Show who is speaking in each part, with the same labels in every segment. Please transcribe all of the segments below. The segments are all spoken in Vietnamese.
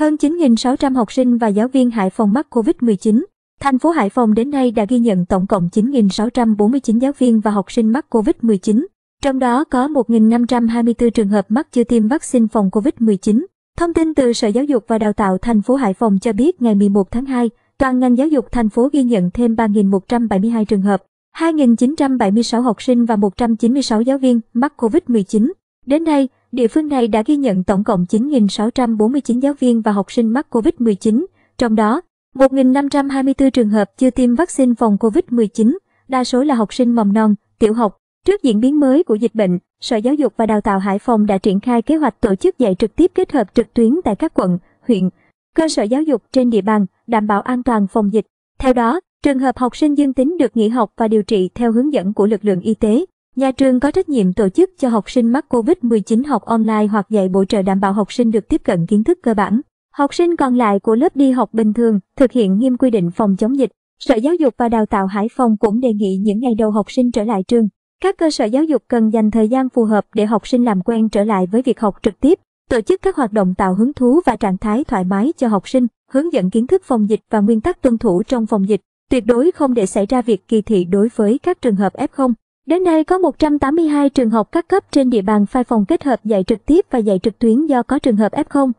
Speaker 1: Hơn 9.600 học sinh và giáo viên Hải Phòng mắc COVID-19. Thành phố Hải Phòng đến nay đã ghi nhận tổng cộng 9.649 giáo viên và học sinh mắc COVID-19. Trong đó có 1.524 trường hợp mắc chưa tiêm vaccine phòng COVID-19. Thông tin từ Sở Giáo dục và Đào tạo thành phố Hải Phòng cho biết ngày 11 tháng 2, toàn ngành giáo dục thành phố ghi nhận thêm 3.172 trường hợp, 2.976 học sinh và 196 giáo viên mắc COVID-19. Đến nay, địa phương này đã ghi nhận tổng cộng 9.649 giáo viên và học sinh mắc COVID-19, trong đó 1.524 trường hợp chưa tiêm vaccine phòng COVID-19, đa số là học sinh mầm non, tiểu học. Trước diễn biến mới của dịch bệnh, Sở Giáo dục và Đào tạo Hải Phòng đã triển khai kế hoạch tổ chức dạy trực tiếp kết hợp trực tuyến tại các quận, huyện, cơ sở giáo dục trên địa bàn, đảm bảo an toàn phòng dịch. Theo đó, trường hợp học sinh dương tính được nghỉ học và điều trị theo hướng dẫn của lực lượng y tế. Nhà trường có trách nhiệm tổ chức cho học sinh mắc COVID-19 học online hoặc dạy bổ trợ đảm bảo học sinh được tiếp cận kiến thức cơ bản. Học sinh còn lại của lớp đi học bình thường, thực hiện nghiêm quy định phòng chống dịch. Sở Giáo dục và Đào tạo Hải Phòng cũng đề nghị những ngày đầu học sinh trở lại trường, các cơ sở giáo dục cần dành thời gian phù hợp để học sinh làm quen trở lại với việc học trực tiếp, tổ chức các hoạt động tạo hứng thú và trạng thái thoải mái cho học sinh, hướng dẫn kiến thức phòng dịch và nguyên tắc tuân thủ trong phòng dịch, tuyệt đối không để xảy ra việc kỳ thị đối với các trường hợp F0. Đến nay có 182 trường học các cấp trên địa bàn Phai Phòng kết hợp dạy trực tiếp và dạy trực tuyến do có trường hợp F0,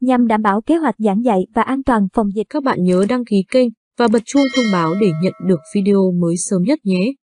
Speaker 1: nhằm đảm bảo kế hoạch giảng dạy và an toàn phòng dịch. Các bạn nhớ đăng ký kênh và bật chuông thông báo để nhận được video mới sớm nhất nhé.